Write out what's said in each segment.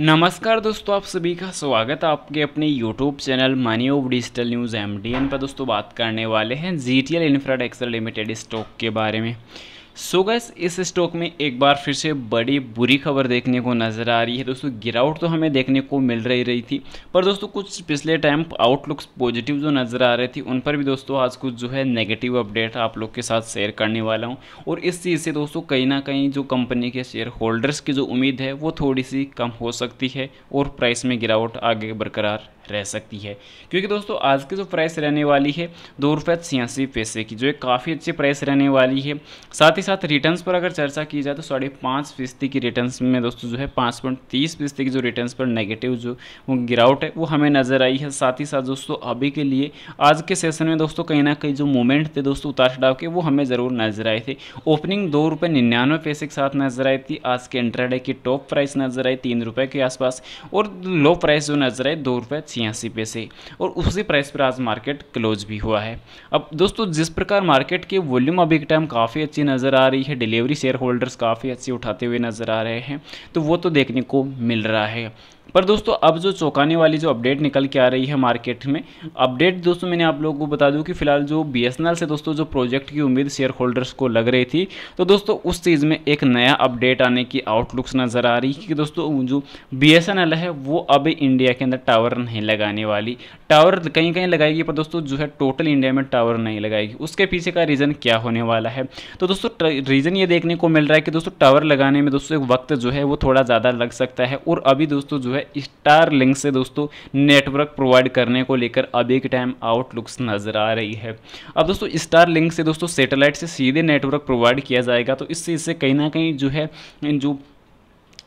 नमस्कार दोस्तों आप सभी का स्वागत है आपके अपने YouTube चैनल मनी ओव डिजिटल न्यूज़ एम पर दोस्तों बात करने वाले हैं G T L infrastructure limited stock के बारे में सो गैस इस स्टॉक में एक बार फिर से बड़ी बुरी खबर देखने को नज़र आ रही है दोस्तों गिरावट तो हमें देखने को मिल रही रही थी पर दोस्तों कुछ पिछले टाइम आउटलुक्स पॉजिटिव जो नज़र आ रही थी उन पर भी दोस्तों आज कुछ जो है नेगेटिव अपडेट आप लोग के साथ शेयर करने वाला हूँ और इस चीज़ से दोस्तों कहीं ना कहीं जो कंपनी के शेयर होल्डर्स की जो उम्मीद है वो थोड़ी सी कम हो सकती है और प्राइस में गिरावट आगे बरकरार रह सकती है क्योंकि दोस्तों आज की जो प्राइस रहने वाली है दो रुपये छियासी पैसे की जो एक काफ़ी अच्छी प्राइस रहने वाली है साथ ही साथ रिटर्न्स पर अगर चर्चा की जाए तो साढ़े पाँच फीसदी की रिटर्न्स में दोस्तों जो है पाँच पॉइंट तीस फीसदी की जो रिटर्न्स पर नेगेटिव जो वो गिरावट है वो हमें नज़र आई है साथ ही साथ दोस्तों अभी के लिए आज के सेशन में दोस्तों कहीं ना कहीं जो मूवमेंट थे दोस्तों उतार चढ़ाव के वो हमें ज़रूर नजर आए थे ओपनिंग दो रुपये निन्यानवे पैसे के साथ नजर आई थी आज के इंटरडे की टॉप प्राइस नजर आई तीन रुपये के आसपास और लो प्राइस जो नजर आई दो रुपये छियासी पैसे और उसी प्राइस पर आज मार्केट क्लोज भी हुआ है अब दोस्तों जिस प्रकार मार्केट के वॉल्यूम अभी के टाइम काफ़ी अच्छी नज़र आ रही है डिलीवरी शेयर होल्डर्स काफ़ी अच्छी उठाते हुए नज़र आ रहे हैं तो वो तो देखने को मिल रहा है पर दोस्तों अब जो चौंकाने वाली जो अपडेट निकल के आ रही है मार्केट में अपडेट दोस्तों मैंने आप लोगों को बता दूं कि फिलहाल जो बी से दोस्तों जो प्रोजेक्ट की उम्मीद शेयर होल्डर्स को लग रही थी तो दोस्तों उस चीज़ में एक नया अपडेट आने की आउटलुक्स नज़र आ रही है कि दोस्तों जो बी है वो अभी इंडिया के अंदर टावर नहीं लगाने वाली टावर कहीं कहीं लगाएगी पर दोस्तों जो है टोटल इंडिया में टावर नहीं लगाएगी उसके पीछे का रीज़न क्या होने वाला है तो दोस्तों रीज़न ये देखने को मिल रहा है कि दोस्तों टावर लगाने में दोस्तों एक वक्त जो है वो थोड़ा ज़्यादा लग सकता है और अभी दोस्तों जो है स्टार लिंक से दोस्तों नेटवर्क प्रोवाइड करने को लेकर अभी के टाइम आउटलुक्स नज़र आ रही है अब दोस्तों स्टार लिंक से दोस्तों सेटेलाइट से सीधे नेटवर्क प्रोवाइड किया जाएगा तो इससे इससे कहीं ना कहीं जो है जो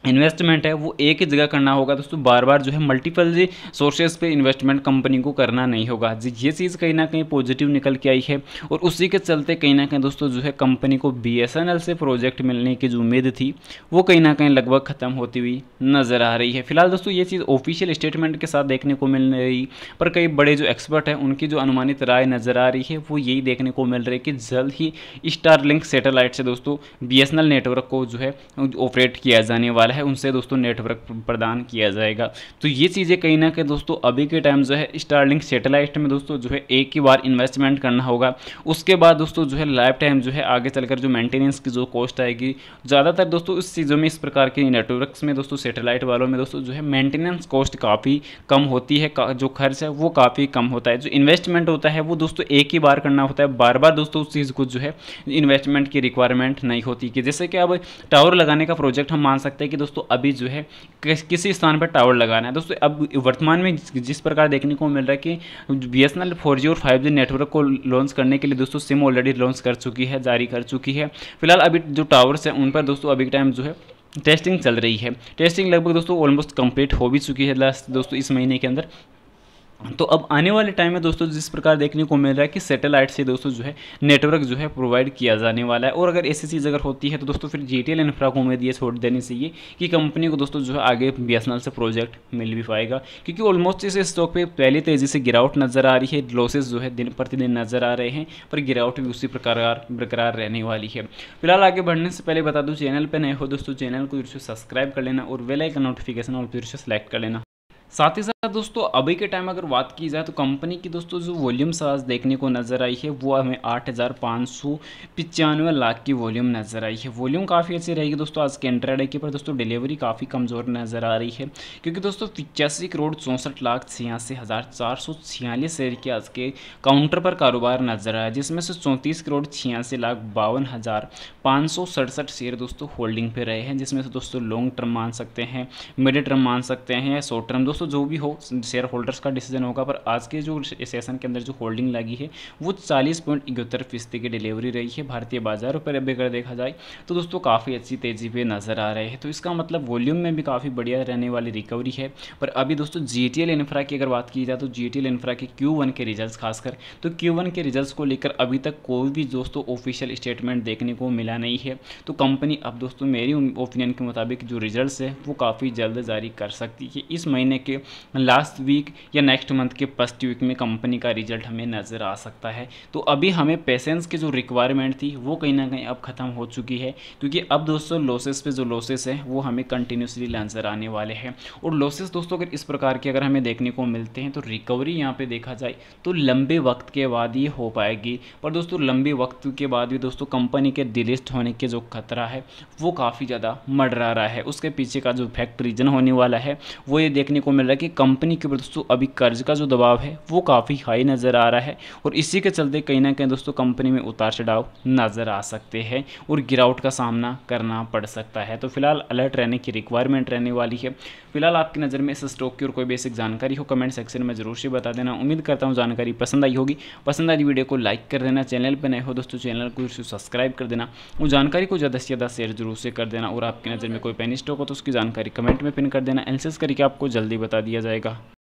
इन्वेस्टमेंट है वो एक ही जगह करना होगा दोस्तों बार बार जो है मल्टीपल सोर्सेज पे इन्वेस्टमेंट कंपनी को करना नहीं होगा जी ये चीज़ कहीं ना कहीं पॉजिटिव निकल के आई है और उसी के चलते कहीं ना कहीं दोस्तों जो है कंपनी को बी से प्रोजेक्ट मिलने की जो उम्मीद थी वो कहीं ना कहीं लगभग ख़त्म होती हुई नज़र आ रही है फिलहाल दोस्तों ये चीज़ ऑफिशियल स्टेटमेंट के साथ देखने को मिल रही पर कई बड़े जो एक्सपर्ट हैं उनकी जो अनुमानित राय नज़र आ रही है वो यही देखने को मिल रही है कि जल्द ही स्टार सैटेलाइट से दोस्तों बी नेटवर्क को जो है ऑपरेट किया जाने वाला वाला है उनसे दोस्तों नेटवर्क प्रदान किया जाएगा तो ये चीज़ें कहीं ना कहीं दोस्तों अभी के टाइम जो है स्टारलिंक सेटेलाइट में दोस्तों जो है एक ही बार इन्वेस्टमेंट करना होगा उसके बाद दोस्तों जो है लाइफ टाइम जो है आगे चलकर जो मेंटेनेंस की जो कॉस्ट आएगी ज़्यादातर दोस्तों इस चीज़ों में इस प्रकार के नेटवर्क्स में दोस्तों सेटेलाइट वालों में दोस्तों जो है मेंटेनेंस कॉस्ट काफ़ी कम होती है जो खर्च है वो काफ़ी कम होता है जो इन्वेस्टमेंट होता है वो दोस्तों एक ही बार करना होता है बार बार दोस्तों उस चीज़ को जो है इन्वेस्टमेंट की रिक्वायरमेंट नहीं होती कि जैसे कि अब टावर लगाने का प्रोजेक्ट हम मान सकते हैं कि दोस्तों अभी जो है किस, किसी स्थान पर टावर लगाना है दोस्तों अब वर्तमान में जिस, प्रकार देखने को मिल रहा है कि बी एस एन और फाइव नेटवर्क को लॉन्च करने के लिए दोस्तों सिम ऑलरेडी लॉन्च कर चुकी है जारी कर चुकी है फिलहाल अभी जो टावर्स हैं उन पर दोस्तों अभी टाइम जो है टेस्टिंग चल रही है टेस्टिंग लगभग दोस्तों ऑलमोस्ट कंप्लीट हो भी चुकी है लास्ट दोस्तों इस महीने के अंदर तो अब आने वाले टाइम में दोस्तों जिस प्रकार देखने को मिल रहा है कि सैटेलाइट से दोस्तों जो है नेटवर्क जो है प्रोवाइड किया जाने वाला है और अगर ऐसी चीज़ अगर होती है तो दोस्तों फिर जी टी इन्फ्रा को उम्मीद ये छोड़ देनी चाहिए कि कंपनी को दोस्तों जो है आगे बी से प्रोजेक्ट मिल भी पाएगा क्योंकि ऑलमोस्ट इस स्टॉक पर पहले तेज़ी से गिरावट नज़र आ रही है लॉसेज जो है दिन प्रतिदिन नज़र आ रहे हैं पर गिरावट भी उसी प्रकार बरकरार रहने वाली है फिलहाल आगे बढ़ने से पहले बता दूँ चैनल पर नए हो दोस्तों चैनल को जो सब्सक्राइब कर लेना और वेलाइकन नोटिफिकेशन और जरूर सेलेक्ट कर लेना साथ ही साथ दोस्तों अभी के टाइम अगर बात की जाए तो कंपनी की दोस्तों जो वॉल्यूम साज देखने को नज़र आई है वो हमें आठ हज़ार पाँच सौ लाख की वॉल्यूम नज़र आई है वॉल्यूम काफ़ी अच्छी रहेगी दोस्तों आज के एंड्राइड के पर दोस्तों डिलीवरी काफ़ी कमज़ोर नज़र आ रही है क्योंकि दोस्तों पिचासी करोड़ चौंसठ लाख छियासी हज़ार चार सौ छियालीस शेयर के आज के काउंटर पर कारोबार नज़र आया जिसमें से चौंतीस करोड़ छियासी लाख बावन हज़ार पाँच सौ सड़सठ शेयर दोस्तों होल्डिंग पे रहे हैं जिसमें से दोस्तों लॉन्ग टर्म मान सकते हैं मिड टर्म मान सकते हैं शॉर्ट टर्म दोस्तों दोस्तों जो भी हो शेयर होल्डर्स का डिसीजन होगा पर आज के जो सेशन के अंदर जो होल्डिंग लगी है वो चालीस पॉइंट इकहत्तर फीसदी की डिलीवरी रही है भारतीय बाजारों पर अभी अगर देखा जाए तो दोस्तों काफ़ी अच्छी तेज़ी पे नज़र आ रहे हैं तो इसका मतलब वॉल्यूम में भी काफ़ी बढ़िया रहने वाली रिकवरी है पर अभी दोस्तों जी टी एल इन्फ्रा की अगर बात की जाए तो जी टी एल इन्फ्रा के क्यू वन के रिजल्ट खासकर तो क्यू वन के रिजल्ट को लेकर अभी तक कोई भी दोस्तों ऑफिशियल स्टेटमेंट देखने को मिला नहीं है तो कंपनी अब दोस्तों मेरी ओपिनियन के मुताबिक जो रिजल्ट है वो काफ़ी जल्द जारी कर सकती है इस महीने के के लास्ट वीक या नेक्स्ट मंथ के फर्स्ट वीक में कंपनी का रिजल्ट हमें नज़र आ सकता है तो अभी हमें पेशेंस की जो रिक्वायरमेंट थी वो कहीं ना कहीं अब ख़त्म हो चुकी है क्योंकि अब दोस्तों लॉसेस पे जो लॉसेस है वो हमें कंटिन्यूसली नज़र आने वाले हैं और लॉसेस दोस्तों अगर इस प्रकार के अगर हमें देखने को मिलते हैं तो रिकवरी यहाँ पर देखा जाए तो लंबे वक्त के बाद ये हो पाएगी पर दोस्तों लंबे वक्त के बाद भी दोस्तों कंपनी के डिलिस्ट होने के जो खतरा है वो काफ़ी ज़्यादा मडरा रहा है उसके पीछे का जो फैक्ट रीजन होने वाला है वो ये देखने को मिल रहा है कि कंपनी के ऊपर दोस्तों अभी कर्ज का जो दबाव है वो काफ़ी हाई नज़र आ रहा है और इसी के चलते कहीं ना कहीं दोस्तों कंपनी में उतार चढ़ाव नज़र आ सकते हैं और गिरावट का सामना करना पड़ सकता है तो फिलहाल अलर्ट रहने की रिक्वायरमेंट रहने वाली है फिलहाल आपकी नज़र में इस स्टॉक की और कोई बेसिक जानकारी हो कमेंट सेक्शन में जरूर से बता देना उम्मीद करता हूँ जानकारी पसंद आई होगी पसंद आई वीडियो को लाइक कर देना चैनल पर नए हो दोस्तों चैनल को सब्सक्राइब कर देना और जानकारी को ज़्यादा से ज़्यादा शेयर जरूर से कर देना और आपकी नज़र में कोई पेनी स्टॉक हो तो उसकी जानकारी कमेंट में पिन कर देना एनसेस करके आपको जल्दी बता बता दिया जाएगा